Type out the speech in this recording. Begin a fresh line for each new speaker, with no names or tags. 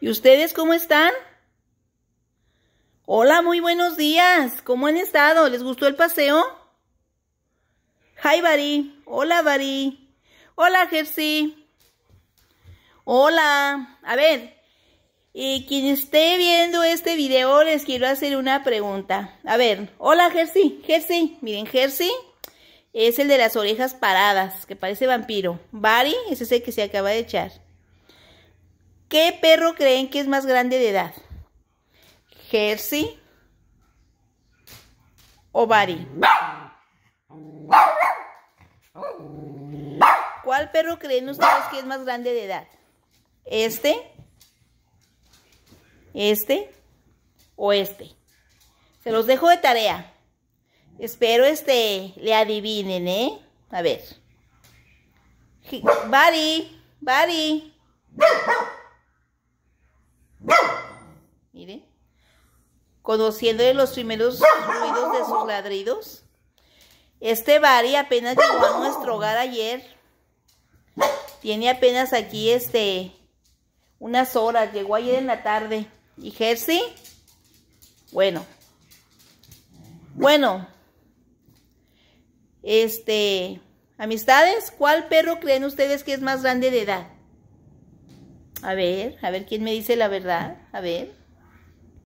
¿Y ustedes cómo están? Hola, muy buenos días. ¿Cómo han estado? ¿Les gustó el paseo? Hi, Bari. Hola, Bari. Hola, Jersey. Hola. A ver, y quien esté viendo este video, les quiero hacer una pregunta. A ver, hola, Jersey. Jersey, miren, Jersey es el de las orejas paradas, que parece vampiro. Bari es el que se acaba de echar. ¿Qué perro creen que es más grande de edad? ¿Jersey o Bari? ¿Cuál perro creen ustedes que es más grande de edad? ¿Este? ¿Este? ¿O este? Se los dejo de tarea. Espero este le adivinen, ¿eh? A ver. Bari, Bari. Mire. conociendo los primeros ruidos de sus ladridos. Este Bari apenas llegó a nuestro hogar ayer. Tiene apenas aquí este unas horas. Llegó ayer en la tarde. ¿Y Jersey? Bueno. Bueno. Este, amistades, ¿cuál perro creen ustedes que es más grande de edad? A ver, a ver quién me dice la verdad. A ver.